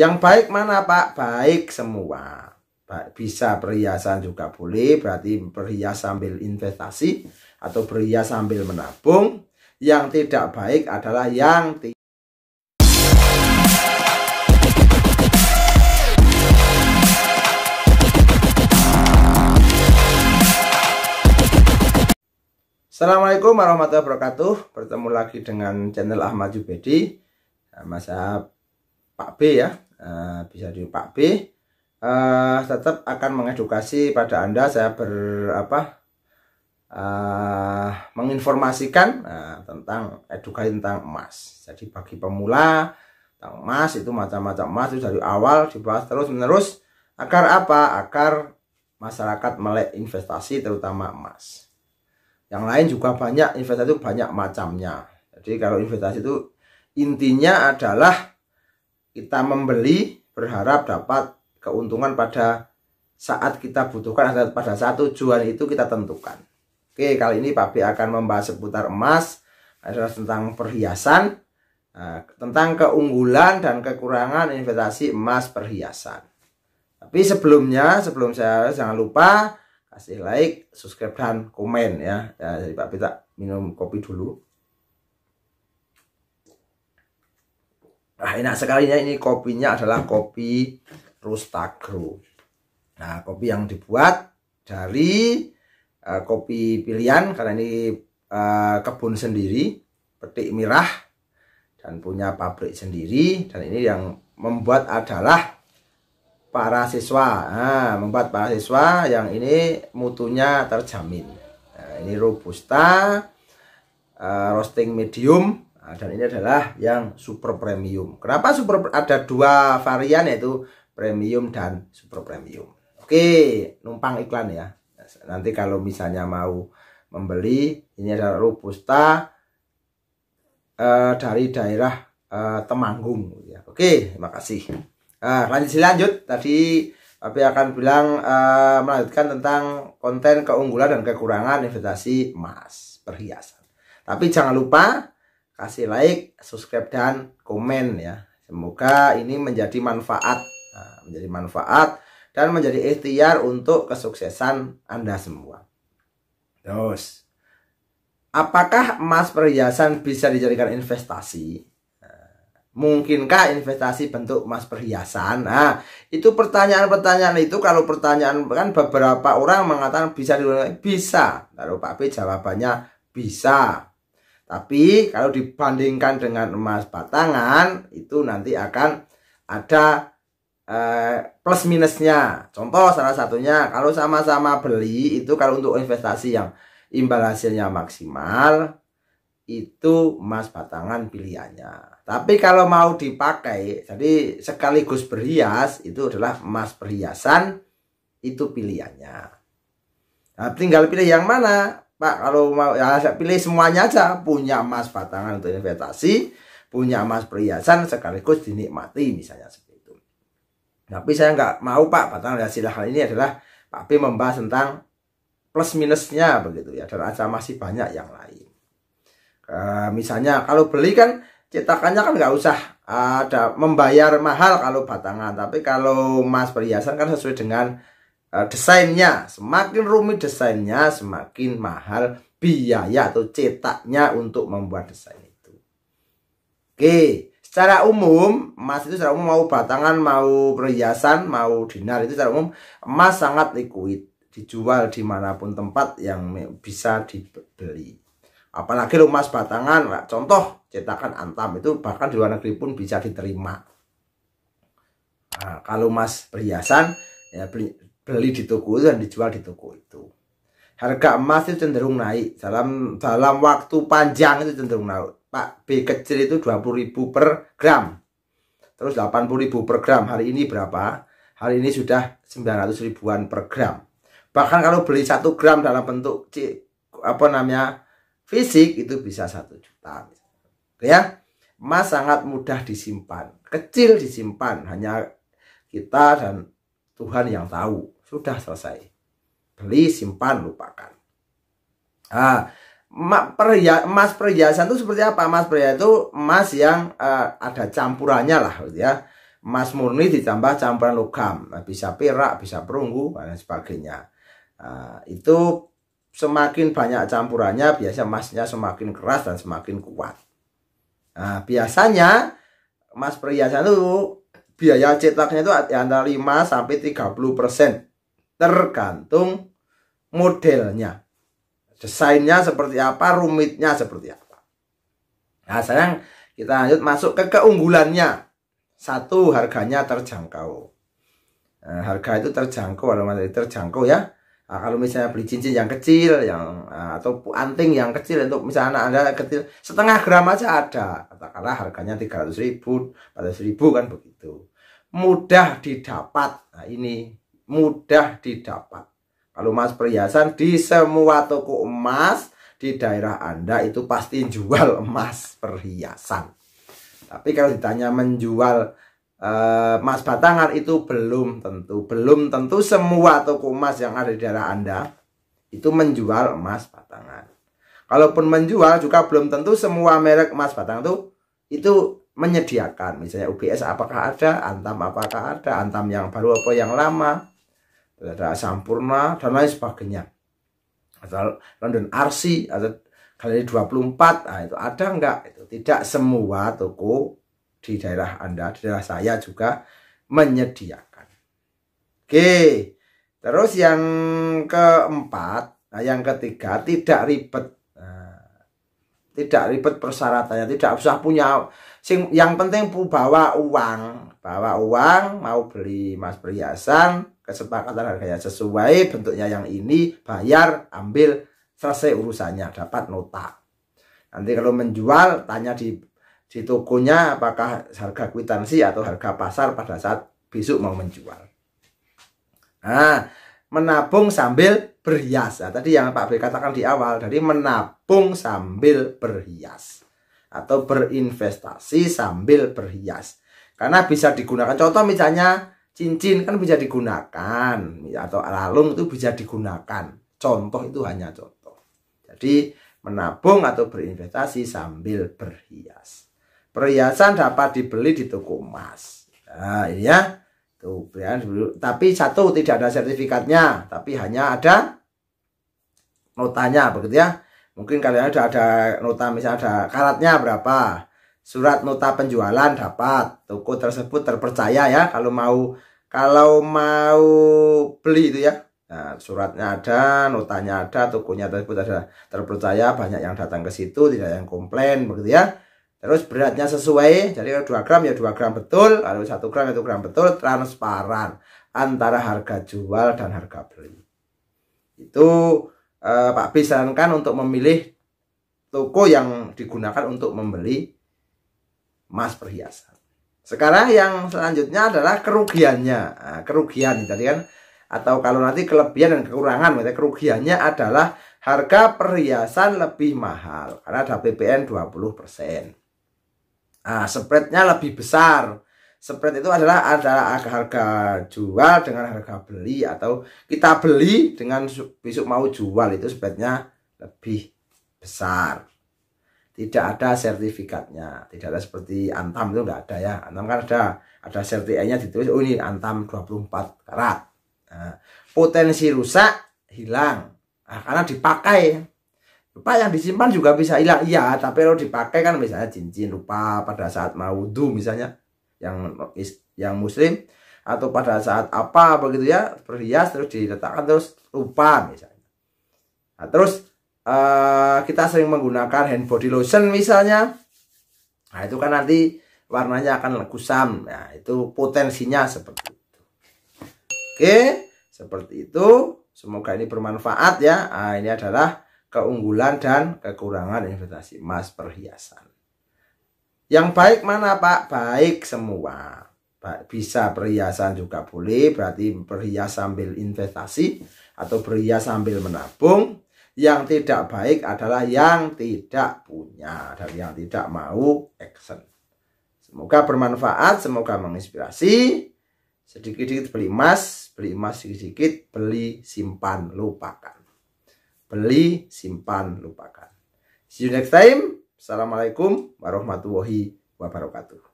Yang baik mana Pak? Baik semua. Bisa perhiasan juga boleh, berarti perhias sambil investasi atau perhias sambil menabung. Yang tidak baik adalah yang tidak Assalamualaikum warahmatullahi wabarakatuh Bertemu lagi dengan channel Ahmad Jubedi nah, Mas Pak B ya Eh, bisa di Pak B uh, tetap akan mengedukasi pada anda saya ber apa uh, menginformasikan uh, tentang edukasi tentang emas jadi bagi pemula tentang emas itu macam-macam emas itu dari awal dibahas terus menerus agar apa agar masyarakat melek investasi terutama emas yang lain juga banyak investasi itu banyak macamnya jadi kalau investasi itu intinya adalah kita membeli berharap dapat keuntungan pada saat kita butuhkan atau pada saat tujuan itu kita tentukan. Oke, kali ini papi akan membahas seputar emas, adalah tentang perhiasan, eh, tentang keunggulan dan kekurangan investasi emas perhiasan. Tapi sebelumnya, sebelum saya jangan lupa kasih like, subscribe dan komen ya. ya jadi papi tak minum kopi dulu. Nah, enak ya ini kopinya adalah kopi Rustagro. Nah, kopi yang dibuat dari uh, kopi pilihan karena ini uh, kebun sendiri, petik mirah dan punya pabrik sendiri dan ini yang membuat adalah para siswa. Nah, membuat para siswa yang ini mutunya terjamin. Nah, ini robusta uh, roasting medium Nah, dan ini adalah yang super premium. Kenapa super ada dua varian yaitu premium dan super premium. Oke, numpang iklan ya. Nanti kalau misalnya mau membeli, ini adalah robusta eh, dari daerah eh, Temanggung ya. Oke, terima kasih. Nah, lanjut lanjut tadi tapi akan bilang eh, melanjutkan tentang konten keunggulan dan kekurangan investasi emas perhiasan. Tapi jangan lupa kasih like, subscribe dan komen ya. Semoga ini menjadi manfaat, nah, menjadi manfaat dan menjadi ikhtiar untuk kesuksesan Anda semua. Terus, apakah emas perhiasan bisa dijadikan investasi? Nah, mungkinkah investasi bentuk emas perhiasan? Nah, itu pertanyaan-pertanyaan itu kalau pertanyaan kan beberapa orang mengatakan bisa bisa. Lalu Pak P jawabannya bisa. Tapi kalau dibandingkan dengan emas batangan itu nanti akan ada eh, plus minusnya. Contoh salah satunya kalau sama-sama beli itu kalau untuk investasi yang imbal hasilnya maksimal itu emas batangan pilihannya. Tapi kalau mau dipakai jadi sekaligus berhias itu adalah emas perhiasan itu pilihannya. Nah, tinggal pilih yang mana Pak kalau mau ya saya pilih semuanya aja punya emas batangan untuk investasi punya emas perhiasan sekaligus dinikmati misalnya seperti itu tapi saya nggak mau Pak batangan hasil hal ini adalah Pak P membahas tentang plus minusnya begitu ya dan ada masih banyak yang lain e, misalnya kalau beli kan cetakannya kan nggak usah ada membayar mahal kalau batangan tapi kalau emas perhiasan kan sesuai dengan Eh, desainnya. Semakin rumit desainnya, semakin mahal biaya atau cetaknya untuk membuat desain itu. Oke, secara umum emas itu secara umum mau batangan, mau perhiasan, mau dinar itu secara umum emas sangat liquid dijual dimanapun tempat yang bisa dibeli. Apalagi lo emas batangan, contoh cetakan antam itu bahkan di luar negeri pun bisa diterima. Nah, kalau emas perhiasan ya beli di toko dan dijual di toko itu. Harga emas itu cenderung naik dalam dalam waktu panjang itu cenderung naik. Pak B kecil itu 20.000 per gram. Terus 80.000 per gram. Hari ini berapa? Hari ini sudah 900 ribuan per gram. Bahkan kalau beli satu gram dalam bentuk C, apa namanya? fisik itu bisa satu juta. Ya. Emas sangat mudah disimpan, kecil disimpan, hanya kita dan Tuhan yang tahu. Sudah selesai. Beli, simpan, lupakan. Ah, perhiasan, emas perhiasan itu seperti apa? Emas perhiasan itu emas yang uh, ada campurannya lah ya. mas ya. Emas murni ditambah campuran logam, nah, bisa perak, bisa perunggu dan sebagainya. Uh, itu semakin banyak campurannya, biasanya emasnya semakin keras dan semakin kuat. Nah, biasanya emas perhiasan itu biaya cetaknya itu antara 5 sampai 30 persen tergantung modelnya. Desainnya seperti apa, rumitnya seperti apa. Nah, sekarang kita lanjut masuk ke keunggulannya. Satu, harganya terjangkau. Nah, harga itu terjangkau, kalau materi terjangkau ya. Nah, kalau misalnya beli cincin yang kecil, yang nah, atau anting yang kecil untuk misalnya anak anda kecil setengah gram aja ada, katakanlah harganya tiga ratus ribu, empat ribu kan begitu. Mudah didapat. Nah, ini mudah didapat. Kalau emas perhiasan di semua toko emas di daerah Anda itu pasti jual emas perhiasan. Tapi kalau ditanya menjual emas eh, batangan itu belum tentu, belum tentu semua toko emas yang ada di daerah Anda itu menjual emas batangan. Kalaupun menjual juga belum tentu semua merek emas batangan itu itu menyediakan misalnya UBS apakah ada, Antam apakah ada, Antam yang baru apa yang lama ada Sampurna dan lain sebagainya atau London RC atau kali ini 24 nah, itu ada enggak itu tidak semua toko di daerah Anda di daerah saya juga menyediakan oke terus yang keempat nah yang ketiga tidak ribet tidak ribet persyaratannya tidak usah punya sing yang penting bawa uang bawa uang mau beli mas perhiasan kesepakatan harganya sesuai bentuknya yang ini bayar ambil selesai urusannya dapat nota nanti kalau menjual tanya di di tokonya apakah harga kwitansi atau harga pasar pada saat besok mau menjual nah menabung sambil berhias. Nah, tadi yang Pak Bri katakan di awal dari menabung sambil berhias atau berinvestasi sambil berhias. Karena bisa digunakan contoh misalnya cincin kan bisa digunakan atau alalung itu bisa digunakan. Contoh itu hanya contoh. Jadi menabung atau berinvestasi sambil berhias. Perhiasan dapat dibeli di toko emas. Nah, ini ya. Tuh, ya, tapi satu tidak ada sertifikatnya, tapi hanya ada notanya begitu ya. Mungkin kalian sudah ada nota misalnya ada karatnya berapa. Surat nota penjualan dapat. Toko tersebut terpercaya ya kalau mau kalau mau beli itu ya. Nah, suratnya ada, notanya ada, tokonya tersebut ada terpercaya, banyak yang datang ke situ, tidak ada yang komplain begitu ya. Terus beratnya sesuai, jadi 2 gram ya 2 gram betul, kalau 1 gram ya 1 gram betul, transparan antara harga jual dan harga beli. Itu eh, Pak B sarankan untuk memilih toko yang digunakan untuk membeli emas perhiasan. Sekarang yang selanjutnya adalah kerugiannya. Nah, kerugian tadi kan atau kalau nanti kelebihan dan kekurangan, maksudnya kerugiannya adalah harga perhiasan lebih mahal karena ada PPN 20%. Nah, spreadnya lebih besar. Spread itu adalah adalah harga jual dengan harga beli atau kita beli dengan besok mau jual itu spreadnya lebih besar. Tidak ada sertifikatnya, tidak ada seperti Antam itu enggak ada ya. Antam kan ada ada sertifikatnya ditulis oh ini Antam 24 karat. Nah, potensi rusak hilang nah, karena dipakai Lupa yang disimpan juga bisa hilang, iya, tapi kalau dipakai kan misalnya cincin lupa pada saat mau du misalnya yang yang muslim atau pada saat apa begitu ya berhias terus diletakkan terus lupa misalnya. Nah, terus uh, kita sering menggunakan hand body lotion misalnya, nah itu kan nanti warnanya akan kusam, nah itu potensinya seperti itu. Oke, seperti itu. Semoga ini bermanfaat ya. Nah, ini adalah keunggulan dan kekurangan investasi emas perhiasan. Yang baik mana Pak? Baik semua. Bisa perhiasan juga boleh, berarti berhias sambil investasi atau berhias sambil menabung. Yang tidak baik adalah yang tidak punya dan yang tidak mau action. Semoga bermanfaat, semoga menginspirasi. Sedikit-sedikit beli emas, beli emas sedikit-sedikit, beli simpan, lupakan beli, simpan, lupakan. See you next time. Assalamualaikum warahmatullahi wabarakatuh.